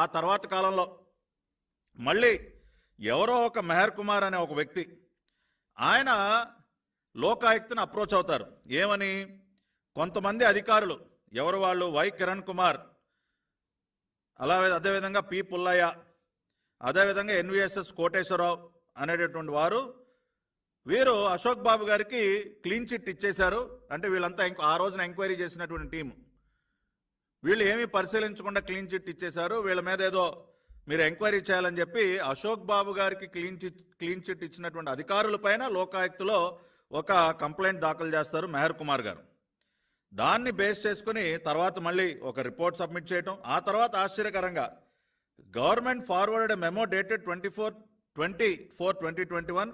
ఆ తర్వాత కాలంలో మళ్ళీ ఎవరో ఒక మెహర్ కుమార్ అనే ఒక వ్యక్తి ఆయన లోకాయుక్తను అప్రోచ్ అవుతారు ఏమని కొంతమంది అధికారులు ఎవరు వాళ్ళు వై కిరణ్ కుమార్ అలా అదేవిధంగా పి పుల్లయ్య అదేవిధంగా ఎన్విఎస్ఎస్ కోటేశ్వరరావు అనేటటువంటి వారు వీరు అశోక్ బాబు గారికి క్లీన్ చిట్ ఇచ్చేశారు అంటే వీళ్ళంతా ఆ రోజున ఎంక్వైరీ చేసినటువంటి టీము వీళ్ళు ఏమీ పరిశీలించకుండా క్లీన్ చిట్ ఇచ్చేశారు వీళ్ళ మీద ఏదో మీరు ఎంక్వైరీ చేయాలని చెప్పి అశోక్ బాబు గారికి క్లీన్ చిట్ క్లీన్ చిట్ ఇచ్చినటువంటి అధికారులపైన లోకాయుక్తులో ఒక కంప్లైంట్ దాఖలు చేస్తారు మెహర్ కుమార్ గారు దాన్ని బేస్ చేసుకుని తర్వాత మళ్ళీ ఒక రిపోర్ట్ సబ్మిట్ చేయటం ఆ తర్వాత ఆశ్చర్యకరంగా government forward memo dated twenty four twenty four twenty twenty one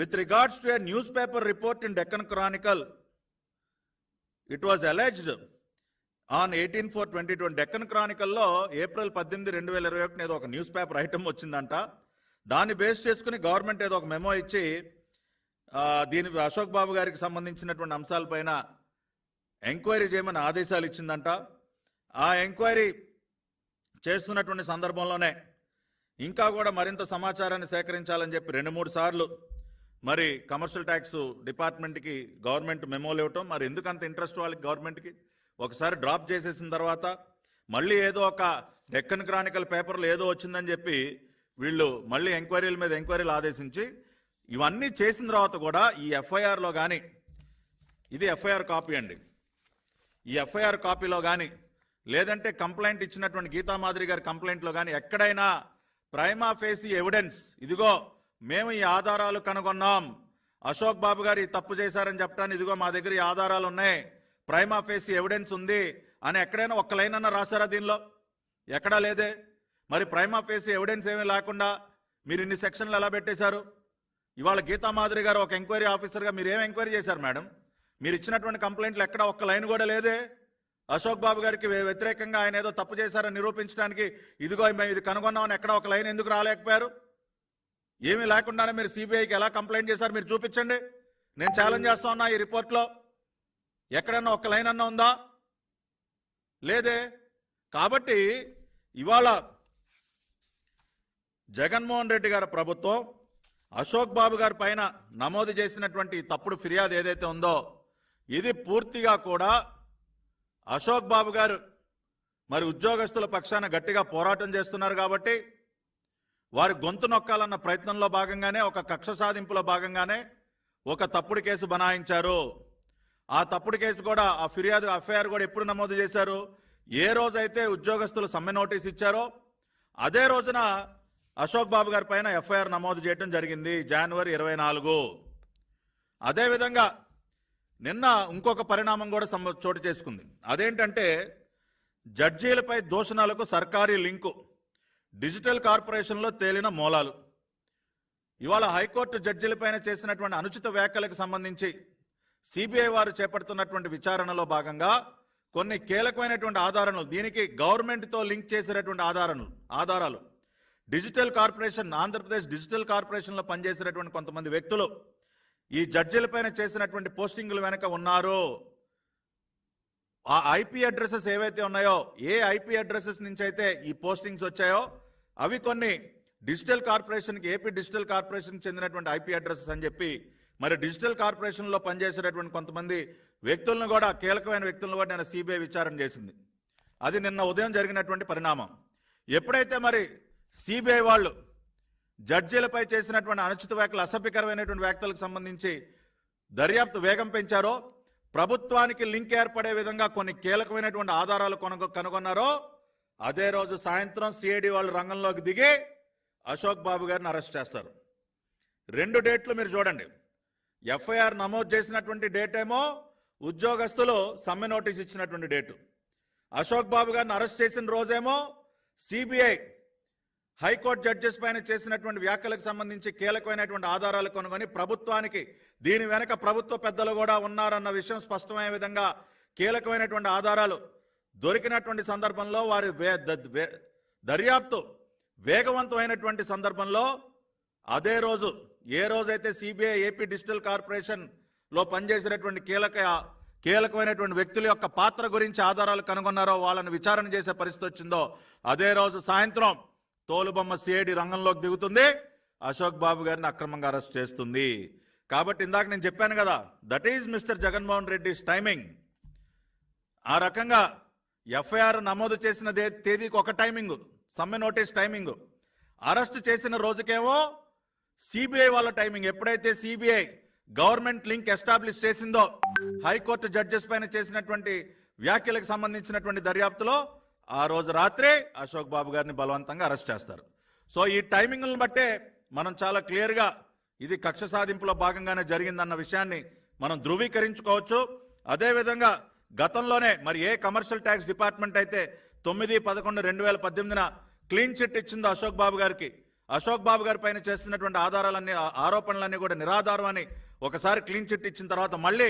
with regards to a newspaper report in Deccan Chronicle it was alleged on eighteen four twenty twenty Deccan క్రానికల్లో ఏప్రిల్ పద్దెనిమిది రెండు వేల ఇరవై ఒకటి ఏదో ఒక న్యూస్ పేపర్ ఐటమ్ వచ్చిందంట దాన్ని బేస్ చేసుకుని గవర్నమెంట్ ఏదో ఒక మెమో ఇచ్చి దీని అశోక్ బాబు గారికి సంబంధించినటువంటి అంశాలపైన ఎంక్వైరీ చేయమని ఆదేశాలు ఇచ్చిందంట ఆ ఎంక్వైరీ చేస్తున్నటువంటి సందర్భంలోనే ఇంకా కూడా మరింత సమాచారాన్ని సేకరించాలని చెప్పి రెండు మూడు సార్లు మరి కమర్షియల్ ట్యాక్స్ డిపార్ట్మెంట్కి గవర్నమెంట్ మెమోలు ఇవ్వటం మరి ఎందుకంత ఇంట్రెస్ట్ వాళ్ళకి గవర్నమెంట్కి ఒకసారి డ్రాప్ చేసేసిన తర్వాత మళ్ళీ ఏదో ఒక డెక్కన్ క్రానికల్ పేపర్లు ఏదో వచ్చిందని చెప్పి వీళ్ళు మళ్ళీ ఎంక్వైరీల మీద ఎంక్వైరీలు ఆదేశించి ఇవన్నీ చేసిన తర్వాత కూడా ఈ ఎఫ్ఐఆర్లో కానీ ఇది ఎఫ్ఐఆర్ కాపీ అండి ఈ ఎఫ్ఐఆర్ కాపీలో కానీ లేదంటే కంప్లైంట్ ఇచ్చినటువంటి గీతామాదిరి గారి కంప్లైంట్లో కానీ ఎక్కడైనా ప్రైమా ఫేసి ఎవిడెన్స్ ఇదిగో మేము ఈ ఆధారాలు కనుగొన్నాం అశోక్ బాబు గారు తప్పు చేశారని చెప్పడానికి ఇదిగో మా దగ్గర ఈ ఆధారాలు ఉన్నాయి ప్రైమా ఫేస్ ఎవిడెన్స్ ఉంది అని ఎక్కడైనా ఒక్క లైన్ అన్న రాశారా దీనిలో ఎక్కడా లేదే మరి ప్రైమా ఫేస్ ఎవిడెన్స్ ఏమీ లేకుండా మీరు ఇన్ని సెక్షన్లు ఎలా పెట్టేశారు ఇవాళ గీతా మాధురి గారు ఒక ఎంక్వైరీ ఆఫీసర్గా మీరు ఏం ఎంక్వైరీ చేశారు మేడం మీరు ఇచ్చినటువంటి కంప్లైంట్లు ఎక్కడ ఒక్క లైన్ కూడా లేదే అశోక్ బాబు గారికి వ్యతిరేకంగా ఆయన ఏదో తప్పు చేశారని నిరూపించడానికి ఇదిగో మేము ఇది కనుగొన్నామని ఎక్కడ ఒక లైన్ ఎందుకు రాలేకపోయారు ఏమీ లేకుండానే మీరు సిబిఐకి ఎలా కంప్లైంట్ చేశారు మీరు చూపించండి నేను ఛాలెంజ్ చేస్తా ఉన్నా ఈ రిపోర్ట్లో ఎక్కడన్నా ఒక్క లైన్ అన్నా ఉందా లేదే కాబట్టి ఇవాళ జగన్మోహన్ రెడ్డి గారి ప్రభుత్వం అశోక్ బాబు గారి పైన నమోదు చేసినటువంటి తప్పుడు ఫిర్యాదు ఏదైతే ఉందో ఇది పూర్తిగా కూడా అశోక్ బాబు గారు మరి ఉద్యోగస్తుల పక్షాన గట్టిగా పోరాటం చేస్తున్నారు కాబట్టి వారి గొంతు నొక్కాలన్న ప్రయత్నంలో భాగంగానే ఒక కక్ష సాధింపులో భాగంగానే ఒక తప్పుడు కేసు బనాయించారు ఆ తప్పుడు కేసు కూడా ఆ ఫిర్యాదు ఎఫ్ఐఆర్ కూడా ఎప్పుడు నమోదు చేశారు ఏ రోజైతే ఉద్యోగస్తులు సమ్మె నోటీస్ ఇచ్చారో అదే రోజున అశోక్ బాబు గారి పైన ఎఫ్ఐఆర్ నమోదు చేయడం జరిగింది జనవరి ఇరవై నాలుగు అదేవిధంగా నిన్న ఇంకొక పరిణామం కూడా చోటు చేసుకుంది అదేంటంటే జడ్జీలపై దూషణలకు సర్కారీ లింకు డిజిటల్ కార్పొరేషన్లో తేలిన మూలాలు ఇవాళ హైకోర్టు జడ్జీలపైన చేసినటువంటి అనుచిత వ్యాఖ్యలకు సంబంధించి సిబిఐ వారు చేపడుతున్నటువంటి విచారణలో భాగంగా కొన్ని కీలకమైనటువంటి ఆధారాలు దీనికి గవర్నమెంట్తో లింక్ చేసినటువంటి ఆధారాలు ఆధారాలు డిజిటల్ కార్పొరేషన్ ఆంధ్రప్రదేశ్ డిజిటల్ కార్పొరేషన్లో పనిచేసినటువంటి కొంతమంది వ్యక్తులు ఈ జడ్జీలపైన చేసినటువంటి పోస్టింగులు వెనక ఉన్నారు ఆ ఐపీ అడ్రసెస్ ఏవైతే ఉన్నాయో ఏ ఐపీ అడ్రసెస్ నుంచి అయితే ఈ పోస్టింగ్స్ వచ్చాయో అవి కొన్ని డిజిటల్ కార్పొరేషన్కి ఏపీ డిజిటల్ కార్పొరేషన్కి చెందినటువంటి ఐపీ అడ్రసెస్ అని చెప్పి మరి డిజిటల్ కార్పొరేషన్లో పనిచేసేటటువంటి కొంతమంది వ్యక్తులను కూడా కీలకమైన వ్యక్తులను కూడా నేను సిబిఐ విచారణ చేసింది అది నిన్న ఉదయం జరిగినటువంటి పరిణామం ఎప్పుడైతే మరి సిబిఐ వాళ్ళు జడ్జీలపై చేసినటువంటి అనుచిత వ్యాఖ్యలు అసభ్యకరమైనటువంటి వ్యాఖ్యలకు సంబంధించి దర్యాప్తు వేగం పెంచారో ప్రభుత్వానికి లింక్ ఏర్పడే విధంగా కొన్ని కీలకమైనటువంటి ఆధారాలు కొనుగొ కనుగొన్నారో అదే రోజు సాయంత్రం సిఐడి వాళ్ళు రంగంలోకి దిగి అశోక్ బాబు గారిని అరెస్ట్ చేస్తారు రెండు డేట్లు మీరు చూడండి ఎఫ్ఐఆర్ నమోదు చేసినటువంటి డేట్ ఏమో ఉద్యోగస్తులు సమ్మె నోటీస్ ఇచ్చినటువంటి డేటు అశోక్ బాబు గారిని అరెస్ట్ చేసిన రోజేమో సిబిఐ హైకోర్టు జడ్జెస్ పైన చేసినటువంటి వ్యాఖ్యలకు సంబంధించి కీలకమైనటువంటి ఆధారాలు కొనుగొని ప్రభుత్వానికి దీని వెనక ప్రభుత్వ పెద్దలు కూడా ఉన్నారన్న విషయం స్పష్టమైన విధంగా కీలకమైనటువంటి ఆధారాలు దొరికినటువంటి సందర్భంలో వారి దర్యాప్తు వేగవంతమైనటువంటి సందర్భంలో అదే రోజు ఏ రోజైతే సిబిఐ ఏపీ డిజిటల్ కార్పొరేషన్లో పనిచేసినటువంటి కీలక కీలకమైనటువంటి వ్యక్తుల యొక్క పాత్ర గురించి ఆధారాలు కనుగొన్నారో వాళ్ళని విచారణ చేసే పరిస్థితి వచ్చిందో అదే రోజు సాయంత్రం తోలుబొమ్మ సిఐడి రంగంలోకి దిగుతుంది అశోక్ బాబు గారిని అక్రమంగా అరెస్ట్ చేస్తుంది కాబట్టి ఇందాక నేను చెప్పాను కదా that is mister Jaganmohan Reddy's timing ఆ రకంగా ఎఫ్ఐఆర్ నమోదు చేసిన తేదీకి ఒక టైమింగ్ సమ్మె నోటీస్ టైమింగ్ అరెస్ట్ చేసిన రోజుకేమో సిబిఐ వాళ్ళ టైమింగ్ ఎప్పుడైతే సిబిఐ గవర్నమెంట్ లింక్ ఎస్టాబ్లిష్ చేసిందో హైకోర్టు జడ్జెస్ పైన చేసినటువంటి వ్యాఖ్యలకు సంబంధించినటువంటి దర్యాప్తులో ఆ రోజు రాత్రే అశోక్ బాబు గారిని బలవంతంగా అరెస్ట్ చేస్తారు సో ఈ టైమింగ్లను బట్టే మనం చాలా క్లియర్గా ఇది కక్ష సాధింపులో భాగంగానే జరిగిందన్న విషయాన్ని మనం ధృవీకరించుకోవచ్చు అదేవిధంగా గతంలోనే మరి ఏ కమర్షియల్ ట్యాక్స్ డిపార్ట్మెంట్ అయితే తొమ్మిది పదకొండు రెండు వేల పద్దెనిమిదిన క్లీన్ చిట్ ఇచ్చిందో అశోక్ బాబు గారికి అశోక్ బాబు గారి పైన చేస్తున్నటువంటి ఆధారాలన్నీ ఆరోపణలన్నీ కూడా నిరాధారం అని ఒకసారి క్లీన్ చిట్ ఇచ్చిన తర్వాత మళ్ళీ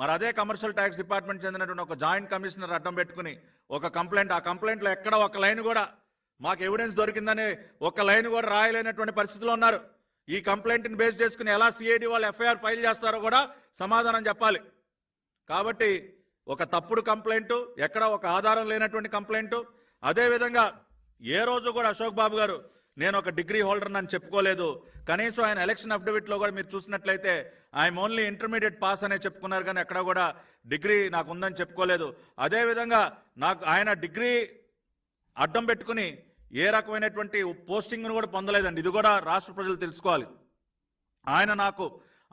మరి అదే కమర్షియల్ ట్యాక్స్ డిపార్ట్మెంట్ చెందినటువంటి ఒక జాయింట్ కమిషనర్ అడ్డం పెట్టుకుని ఒక కంప్లైంట్ ఆ కంప్లైంట్లో ఎక్కడ ఒక లైన్ కూడా మాకు ఎవిడెన్స్ దొరికిందని ఒక లైన్ కూడా రాయలేనటువంటి పరిస్థితిలో ఉన్నారు ఈ కంప్లైంట్ని బేస్ చేసుకుని ఎలా సిఐడి వాళ్ళు ఎఫ్ఐఆర్ ఫైల్ చేస్తారో కూడా సమాధానం చెప్పాలి కాబట్టి ఒక తప్పుడు కంప్లైంట్ ఎక్కడ ఒక ఆధారం లేనటువంటి కంప్లైంట్ అదేవిధంగా ఏ రోజు కూడా అశోక్ బాబు గారు నేను ఒక డిగ్రీ హోల్డర్ అని చెప్పుకోలేదు కనీసం ఆయన ఎలక్షన్ లో కూడా మీరు చూసినట్లయితే ఐఎమ్ ఓన్లీ ఇంటర్మీడియట్ పాస్ అనే చెప్పుకున్నారు కానీ ఎక్కడ కూడా డిగ్రీ నాకు ఉందని చెప్పుకోలేదు అదేవిధంగా నాకు ఆయన డిగ్రీ అడ్డం పెట్టుకుని ఏ రకమైనటువంటి పోస్టింగ్ను కూడా పొందలేదండి ఇది కూడా రాష్ట్ర ప్రజలు తెలుసుకోవాలి ఆయన నాకు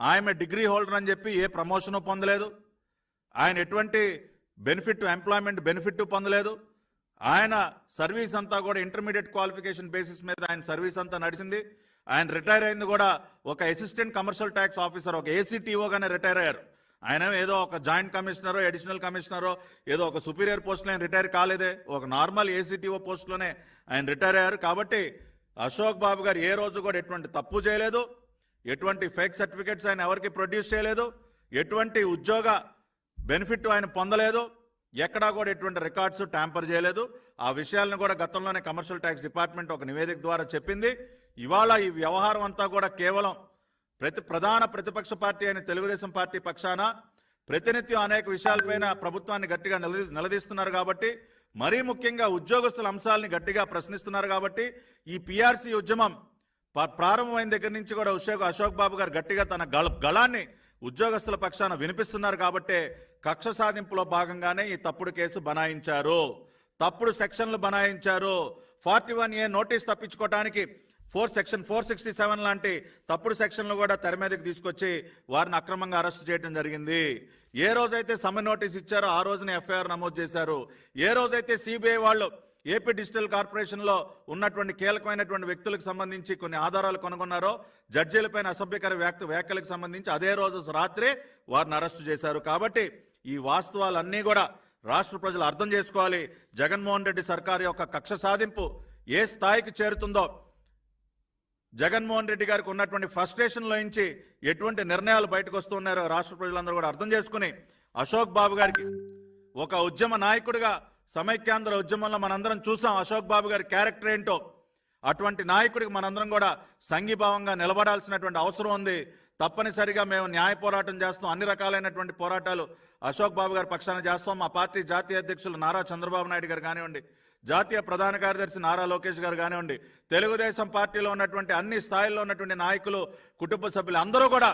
ఆయన డిగ్రీ హోల్డర్ అని చెప్పి ఏ ప్రమోషను పొందలేదు ఆయన ఎటువంటి బెనిఫిట్ ఎంప్లాయ్మెంట్ బెనిఫిట్ పొందలేదు ఆయన సర్వీస్ అంతా కూడా ఇంటర్మీడియట్ క్వాలిఫికేషన్ బేసిస్ మీద ఆయన సర్వీస్ అంతా నడిచింది ఆయన రిటైర్ అయింది కూడా ఒక అసిస్టెంట్ కమర్షియల్ ట్యాక్స్ ఆఫీసర్ ఒక ఏసీటీఓగానే రిటైర్ అయ్యారు ఆయన ఏదో ఒక జాయింట్ కమిషనరో అడిషనల్ కమిషనరో ఏదో ఒక సుపీరియర్ పోస్ట్లో ఆయన రిటైర్ కాలేదే ఒక నార్మల్ ఏసీటీఓ పోస్ట్లోనే ఆయన రిటైర్ అయ్యారు కాబట్టి అశోక్ బాబు గారు ఏ రోజు కూడా ఎటువంటి తప్పు చేయలేదు ఎటువంటి ఫేక్ సర్టిఫికెట్స్ ఆయన ఎవరికి ప్రొడ్యూస్ చేయలేదు ఎటువంటి ఉద్యోగ బెనిఫిట్ ఆయన పొందలేదు ఎక్కడా కూడా ఎటువంటి రికార్డ్స్ ట్యాంపర్ చేయలేదు ఆ విషయాలను కూడా గతంలోనే కమర్షియల్ ట్యాక్స్ డిపార్ట్మెంట్ ఒక నివేదిక ద్వారా చెప్పింది ఇవాళ ఈ వ్యవహారం అంతా కూడా కేవలం ప్రతి ప్రధాన ప్రతిపక్ష పార్టీ అయిన తెలుగుదేశం పార్టీ పక్షాన ప్రతినిత్యం అనేక విషయాలపైన ప్రభుత్వాన్ని గట్టిగా నిలదీస్తున్నారు కాబట్టి మరీ ముఖ్యంగా ఉద్యోగస్తుల అంశాలని గట్టిగా ప్రశ్నిస్తున్నారు కాబట్టి ఈ పిఆర్సీ ఉద్యమం ప్రారంభమైన దగ్గర నుంచి కూడా అశోక్ అశోక్ బాబు గారు గట్టిగా తన గళ గళాన్ని ఉద్యోగస్తుల పక్షాన వినిపిస్తున్నారు కాబట్టే కక్ష సాధింపులో భాగంగానే ఈ తప్పుడు కేసు బనాయించారు తప్పుడు సెక్షన్లు బనాయించారు ఫార్టీ వన్ ఏ నోటీస్ తప్పించుకోవడానికి four section four sixty seven లాంటి తప్పుడు సెక్షన్లు కూడా తెర మీదకి తీసుకొచ్చి వారిని అక్రమంగా అరెస్ట్ చేయడం జరిగింది ఏ రోజైతే సమ్మె నోటీస్ ఇచ్చారో ఆ రోజున ఎఫ్ఐఆర్ నమోదు చేశారు ఏ రోజైతే సిబిఐ వాళ్ళు ఏపీ డిజిటల్ కార్పొరేషన్లో ఉన్నటువంటి కీలకమైనటువంటి వ్యక్తులకు సంబంధించి కొన్ని ఆధారాలు కనుగొన్నారో జడ్జీలపైన అసభ్యకర వ్యాఖ్య వ్యాఖ్యలకు సంబంధించి అదే రోజు రాత్రే వారిని అరెస్టు చేశారు కాబట్టి ఈ వాస్తవాలన్నీ కూడా రాష్ట్ర ప్రజలు అర్థం చేసుకోవాలి జగన్మోహన్ రెడ్డి సర్కార్ యొక్క కక్ష సాధింపు ఏ స్థాయికి చేరుతుందో జగన్మోహన్ రెడ్డి గారికి ఉన్నటువంటి ఫ్రస్ట్రేషన్లో నుంచి ఎటువంటి నిర్ణయాలు బయటకు వస్తున్నారో రాష్ట్ర ప్రజలందరూ కూడా అర్థం చేసుకుని అశోక్ బాబు గారికి ఒక ఉద్యమ నాయకుడిగా సమైక్యాంధ్ర ఉద్యమంలో మనందరం చూసాం అశోక్ బాబు గారి క్యారెక్టర్ ఏంటో అటువంటి నాయకుడికి మనందరం కూడా సంఘీభావంగా నిలబడాల్సినటువంటి అవసరం ఉంది తప్పనిసరిగా మేము న్యాయ పోరాటం చేస్తాం అన్ని రకాలైనటువంటి పోరాటాలు అశోక్ బాబు గారి పక్షాన చేస్తాం మా పార్టీ జాతీయ అధ్యక్షులు నారా చంద్రబాబు నాయుడు గారు కానివ్వండి జాతీయ ప్రధాన కార్యదర్శి నారా లోకేష్ గారు కానివ్వండి తెలుగుదేశం పార్టీలో ఉన్నటువంటి అన్ని స్థాయిల్లో ఉన్నటువంటి నాయకులు కుటుంబ సభ్యులు అందరూ కూడా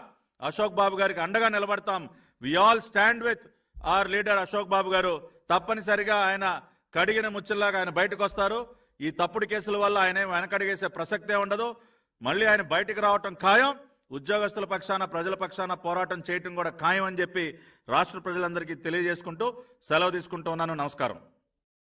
అశోక్ బాబు గారికి అండగా నిలబడతాం we all stand with our leader Ashok Babu garu తప్పనిసరిగా ఆయన కడిగిన ముచ్చల్లాగా ఆయన బయటకు వస్తారు ఈ తప్పుడు కేసుల వల్ల ఆయన వెనకడిగేసే ప్రసక్తే ఉండదు మళ్ళీ ఆయన బయటికి రావటం ఖాయం ఉద్యోగస్తుల పక్షాన ప్రజల పక్షాన పోరాటం చేయటం కూడా ఖాయం అని చెప్పి రాష్ట్ర ప్రజలందరికీ తెలియజేసుకుంటూ సెలవు తీసుకుంటూ ఉన్నాను నమస్కారం